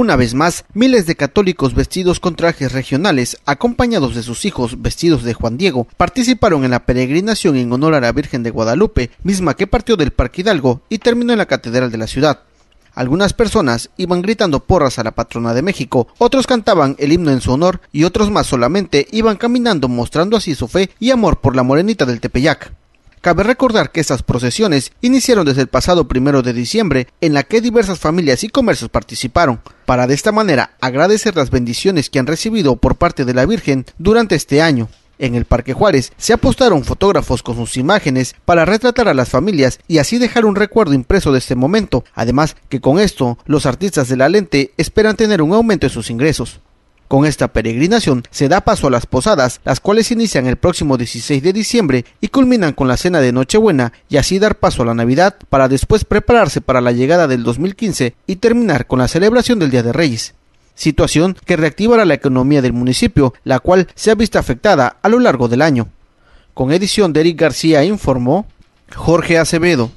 Una vez más, miles de católicos vestidos con trajes regionales, acompañados de sus hijos vestidos de Juan Diego, participaron en la peregrinación en honor a la Virgen de Guadalupe, misma que partió del Parque Hidalgo y terminó en la Catedral de la ciudad. Algunas personas iban gritando porras a la patrona de México, otros cantaban el himno en su honor y otros más solamente iban caminando mostrando así su fe y amor por la morenita del Tepeyac. Cabe recordar que estas procesiones iniciaron desde el pasado primero de diciembre, en la que diversas familias y comercios participaron, para de esta manera agradecer las bendiciones que han recibido por parte de la Virgen durante este año. En el Parque Juárez se apostaron fotógrafos con sus imágenes para retratar a las familias y así dejar un recuerdo impreso de este momento, además que con esto los artistas de la lente esperan tener un aumento en sus ingresos. Con esta peregrinación se da paso a las posadas, las cuales inician el próximo 16 de diciembre y culminan con la cena de Nochebuena y así dar paso a la Navidad para después prepararse para la llegada del 2015 y terminar con la celebración del Día de Reyes situación que reactivará la economía del municipio, la cual se ha visto afectada a lo largo del año. Con edición de Eric García informó Jorge Acevedo.